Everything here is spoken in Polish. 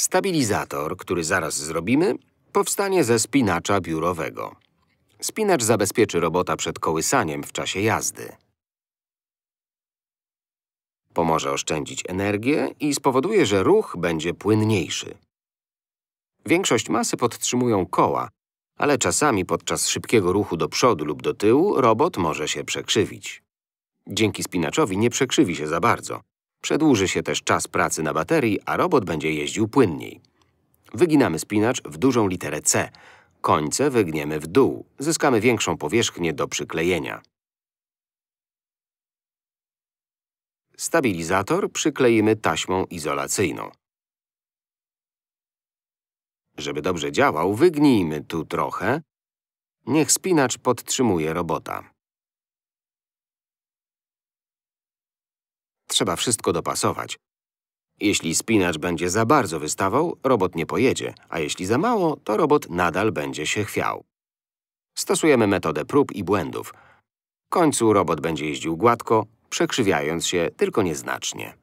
Stabilizator, który zaraz zrobimy, powstanie ze spinacza biurowego. Spinacz zabezpieczy robota przed kołysaniem w czasie jazdy. Pomoże oszczędzić energię i spowoduje, że ruch będzie płynniejszy. Większość masy podtrzymują koła, ale czasami podczas szybkiego ruchu do przodu lub do tyłu robot może się przekrzywić. Dzięki spinaczowi nie przekrzywi się za bardzo. Przedłuży się też czas pracy na baterii, a robot będzie jeździł płynniej. Wyginamy spinacz w dużą literę C. Końce wygniemy w dół. Zyskamy większą powierzchnię do przyklejenia. Stabilizator przykleimy taśmą izolacyjną. Żeby dobrze działał, wygnijmy tu trochę. Niech spinacz podtrzymuje robota. trzeba wszystko dopasować. Jeśli spinacz będzie za bardzo wystawał, robot nie pojedzie, a jeśli za mało, to robot nadal będzie się chwiał. Stosujemy metodę prób i błędów. W końcu robot będzie jeździł gładko, przekrzywiając się tylko nieznacznie.